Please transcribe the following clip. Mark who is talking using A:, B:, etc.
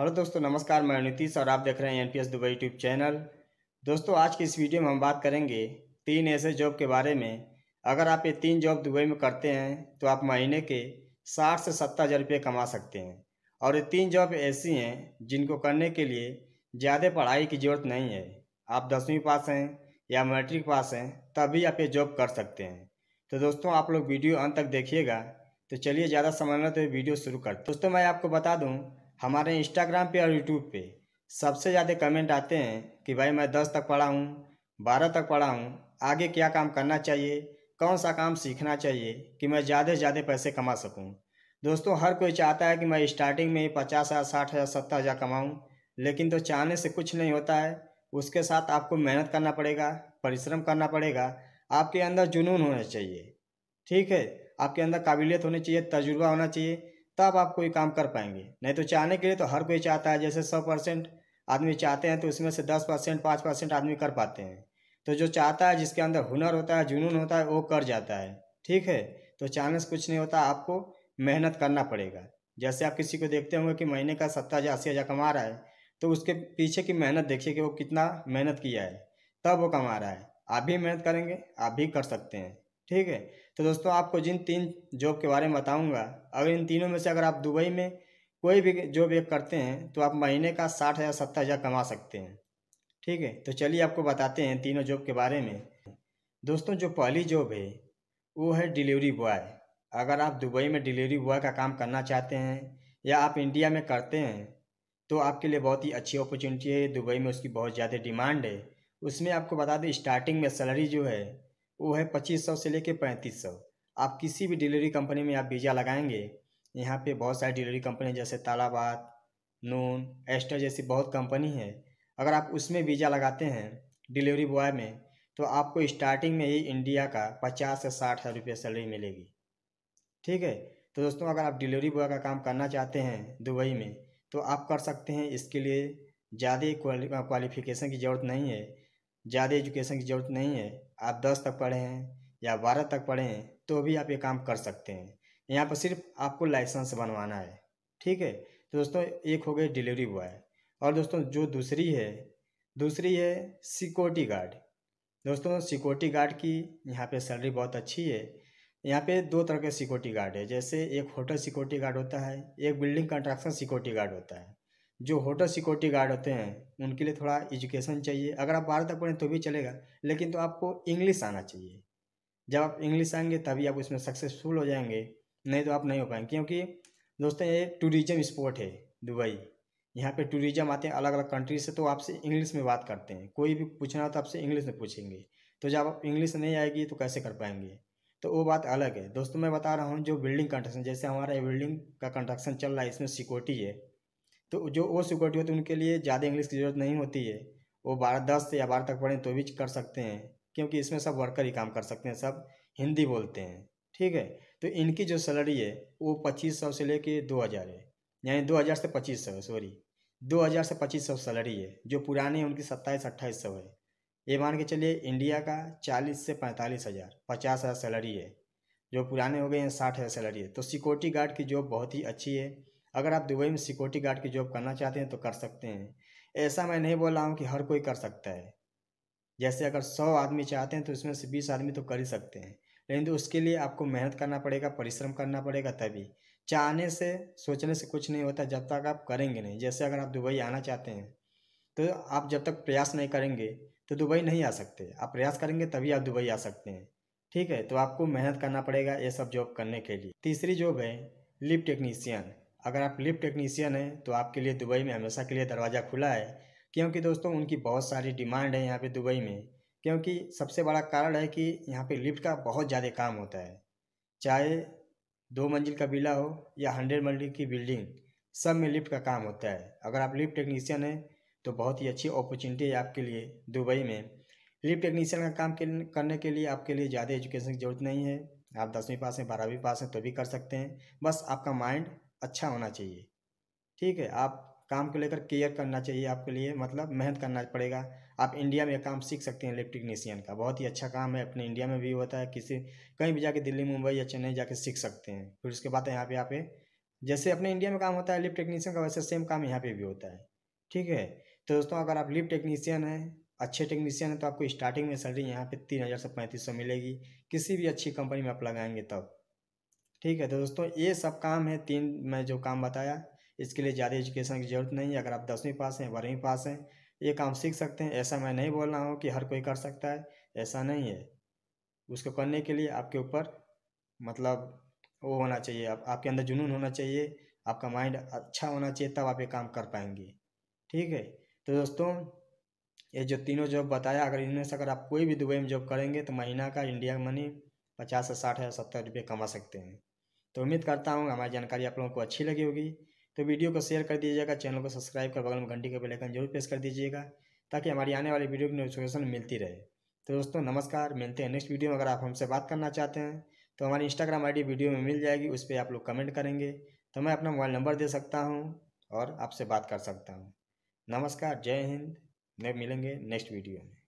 A: hello दोस्तों नमस्कार मैं नीतीश और आप देख रहे हैं एनपीएस दुबई यूट्यूब चैनल दोस्तों आज की इस वीडियो में हम बात करेंगे तीन ऐसे जॉब के बारे में अगर आप ये तीन जॉब दुबई में करते हैं तो आप महीने के साठ से सत्तर हज़ार रुपये कमा सकते हैं और ये तीन जॉब ऐसी हैं जिनको करने के लिए ज़्यादा पढ़ाई की ज़रूरत नहीं है आप दसवीं पास हैं या मैट्रिक पास हैं तभी आप ये जॉब कर सकते हैं तो दोस्तों आप लोग वीडियो अंत तक देखिएगा तो चलिए ज़्यादा समझना तो वीडियो शुरू करते दोस्तों मैं आपको बता दूँ हमारे इंस्टाग्राम पे और यूट्यूब पे सबसे ज़्यादा कमेंट आते हैं कि भाई मैं दस तक पढ़ा हूँ बारह तक पढ़ा हूँ आगे क्या काम करना चाहिए कौन सा काम सीखना चाहिए कि मैं ज़्यादा से ज़्यादा पैसे कमा सकूँ दोस्तों हर कोई चाहता है कि मैं स्टार्टिंग में ही पचास हज़ार साठ हज़ार सत्तर हज़ार कमाऊँ लेकिन तो चाहने से कुछ नहीं होता है उसके साथ आपको मेहनत करना पड़ेगा परिश्रम करना पड़ेगा आपके अंदर जुनून होना चाहिए ठीक है आपके अंदर काबिलियत होनी चाहिए तजुर्बा होना चाहिए तब आप कोई काम कर पाएंगे नहीं तो चाहने के लिए तो हर कोई चाहता है जैसे सौ परसेंट आदमी चाहते हैं तो उसमें से दस परसेंट पाँच परसेंट आदमी कर पाते हैं तो जो चाहता है जिसके अंदर हुनर होता है जुनून होता है वो कर जाता है ठीक है तो चाहने से कुछ नहीं होता आपको मेहनत करना पड़ेगा जैसे आप किसी को देखते होंगे कि महीने का सत्तर हज़ार अस्सी हज़ार कमा रहा है तो उसके पीछे की मेहनत देखिए कि वो कितना मेहनत किया है तब वो कमा रहा है आप भी मेहनत करेंगे आप भी कर सकते हैं ठीक है तो दोस्तों आपको जिन तीन जॉब के बारे में बताऊंगा अगर इन तीनों में से अगर आप दुबई में कोई भी जॉब एक करते हैं तो आप महीने का साठ हज़ार सत्तर हज़ार कमा सकते हैं ठीक है तो चलिए आपको बताते हैं तीनों जॉब के बारे में दोस्तों जो पहली जॉब है वो है डिलीवरी बॉय अगर आप दुबई में डिलीवरी बॉय का काम करना चाहते हैं या आप इंडिया में करते हैं तो आपके लिए बहुत ही अच्छी अपॉर्चुनिटी है दुबई में उसकी बहुत ज़्यादा डिमांड है उसमें आपको बता दें स्टार्टिंग में सैलरी जो है वो है पच्चीस सौ से लेके पैंतीस सौ आप किसी भी डिलीवरी कंपनी में आप वीज़ा लगाएंगे यहाँ पे बहुत सारी डिलीवरी कंपनी जैसे तालाबाद नून एस्टर जैसी बहुत कंपनी है अगर आप उसमें वीज़ा लगाते हैं डिलीवरी बॉय में तो आपको स्टार्टिंग में ही इंडिया का पचास से साठ हज़ार रुपये सैलरी मिलेगी ठीक है तो दोस्तों अगर आप डिलीवरी बॉय का काम करना चाहते हैं दुबई में तो आप कर सकते हैं इसके लिए ज़्यादा क्वालिफिकेशन की ज़रूरत नहीं है ज़्यादा एजुकेशन की ज़रूरत नहीं है आप दस तक पढ़े हैं या बारह तक पढ़े हैं तो भी आप ये काम कर सकते हैं यहाँ पर सिर्फ आपको लाइसेंस बनवाना है ठीक है तो दोस्तों एक हो गई डिलीवरी बॉय और दोस्तों जो दूसरी है दूसरी है सिक्योरिटी गार्ड दोस्तों सिक्योरिटी गार्ड की यहाँ पे सैलरी बहुत अच्छी है यहाँ पे दो तरह के सिक्योरिटी गार्ड है जैसे एक होटल सिक्योरिटी गार्ड होता है एक बिल्डिंग कंस्ट्रक्शन सिक्योरिटी गार्ड होता है जो होटल सिक्योरिटी गार्ड होते हैं उनके लिए थोड़ा एजुकेशन चाहिए अगर आप बारह तक पढ़ें तो भी चलेगा लेकिन तो आपको इंग्लिश आना चाहिए जब आप इंग्लिश आएंगे तभी आप उसमें सक्सेसफुल हो जाएंगे नहीं तो आप नहीं हो पाएंगे क्योंकि दोस्तों ये टूरिज्म स्पॉट है दुबई यहाँ पे टूरिज्म आते हैं अलग अलग कंट्री से तो आपसे इंग्लिश में बात करते हैं कोई भी पूछना हो तो आपसे इंग्लिश में पूछेंगे तो जब आप इंग्लिश नहीं आएगी तो कैसे कर पाएंगे तो वो बात अलग है दोस्तों मैं बता रहा हूँ जो बिल्डिंग कंस्ट्रक्शन जैसे हमारा ये बिल्डिंग का कंस्ट्रक्शन चल रहा है इसमें सिक्योरिटी है तो जो ओ सिक्योरिटी होती है उनके लिए ज़्यादा इंग्लिश की ज़रूरत नहीं होती है वो बारह दस से या बारह तक पढ़ें तो भी कर सकते हैं क्योंकि इसमें सब वर्कर ही काम कर सकते हैं सब हिंदी बोलते हैं ठीक है तो इनकी जो सैलरी है वो पच्चीस सौ से लेके दो हज़ार है यानी दो हज़ार से पच्चीस सौ सॉरी दो हज़ार से पच्चीस सौ सैलरी है जो पुराने उनकी सत्ताईस अट्ठाईस सौ है ये मान के चलिए इंडिया का चालीस से पैंतालीस हज़ार पचास हज़ार सैलरी है जो पुराने हो गए हैं साठ हज़ार सैलरी है तो सिक्योरिटी गार्ड की जॉब बहुत ही अच्छी है अगर आप दुबई में सिक्योरिटी गार्ड की जॉब करना चाहते हैं तो कर सकते हैं ऐसा मैं नहीं बोल रहा हूँ कि हर कोई कर सकता है जैसे अगर सौ आदमी चाहते हैं तो उसमें से बीस आदमी तो कर ही सकते हैं लेकिन तो उसके लिए आपको मेहनत करना पड़ेगा परिश्रम करना पड़ेगा तभी चाहने से सोचने से कुछ नहीं होता जब तक आप करेंगे नहीं जैसे अगर आप दुबई आना चाहते हैं तो आप जब तक प्रयास नहीं करेंगे तो दुबई नहीं आ सकते आप प्रयास करेंगे तभी आप दुबई आ सकते हैं ठीक है तो आपको मेहनत करना पड़ेगा ये सब जॉब करने के लिए तीसरी जॉब है लिप टेक्नीशियन अगर आप लिफ्ट टेक्नीशियन हैं तो आपके लिए दुबई में हमेशा के लिए दरवाज़ा खुला है क्योंकि दोस्तों उनकी बहुत सारी डिमांड है यहाँ पे दुबई में क्योंकि सबसे बड़ा कारण है कि यहाँ पे लिफ्ट का बहुत ज़्यादा काम होता है चाहे दो मंजिल का बिला हो या हंड्रेड मंजिल की बिल्डिंग सब में लिफ्ट का काम होता है अगर आप लिफ्ट टेक्नीशियन हैं तो बहुत ही अच्छी अपॉर्चुनिटी है आपके लिए दुबई में लिफ्ट टेक्नीशियन का काम करने के लिए आपके लिए ज़्यादा एजुकेशन की ज़रूरत नहीं है आप दसवीं पास हैं बारहवीं पास हैं तो भी कर सकते हैं बस आपका माइंड अच्छा होना चाहिए ठीक है आप काम को लेकर केयर करना चाहिए आपके लिए मतलब मेहनत करना पड़ेगा आप इंडिया में काम सीख सकते हैं इलेक्ट्रिकनीशियन का बहुत ही अच्छा काम है अपने इंडिया में भी होता है किसी कहीं भी जाके दिल्ली मुंबई या चेन्नई जाके सीख सकते हैं फिर उसके बाद यहाँ पे यहाँ पे जैसे अपने इंडिया में काम होता है लिफ्ट टेक्नीशियन का वैसे सेम काम यहाँ पे भी होता है ठीक है तो दोस्तों अगर आप लिफ्ट टेक्नीशियन हैं अच्छे टेक्नीशियन हैं तो आपको स्टार्टिंग में सैलरी यहाँ पे तीन हज़ार से पैंतीस सौ मिलेगी किसी भी अच्छी कंपनी में आप लगाएंगे तब ठीक है तो दोस्तों ये सब काम है तीन मैं जो काम बताया इसके लिए ज़्यादा एजुकेशन की ज़रूरत नहीं है अगर आप दसवीं पास हैं बारहवीं पास हैं ये काम सीख सकते हैं ऐसा मैं नहीं बोल रहा हूँ कि हर कोई कर सकता है ऐसा नहीं है उसको करने के लिए आपके ऊपर मतलब वो होना चाहिए आप, आपके अंदर जुनून होना चाहिए आपका माइंड अच्छा होना चाहिए तब आप ये काम कर पाएंगे ठीक है तो दोस्तों ये जो तीनों जॉब बताया अगर इनमें से अगर आप कोई भी दुबई में जॉब करेंगे तो महीना का इंडिया मनी पचास से साठ हज़ार सत्तर रुपये कमा सकते हैं तो उम्मीद करता हूँ हमारी जानकारी आप लोगों को अच्छी लगी होगी तो वीडियो को शेयर कर दीजिएगा चैनल को सब्सक्राइब कर बगल में घंटी का बेलाइकन जरूर प्रेस कर दीजिएगा ताकि हमारी आने वाली वीडियो की नोटिफिकेशन मिलती रहे तो दोस्तों नमस्कार मिलते हैं नेक्स्ट वीडियो में अगर आप हमसे बात करना चाहते हैं तो हमारी इंस्टाग्राम आईडी वीडियो में मिल जाएगी उस पर आप लोग कमेंट करेंगे तो मैं अपना मोबाइल नंबर दे सकता हूँ और आपसे बात कर सकता हूँ नमस्कार जय हिंद मैं मिलेंगे नेक्स्ट वीडियो में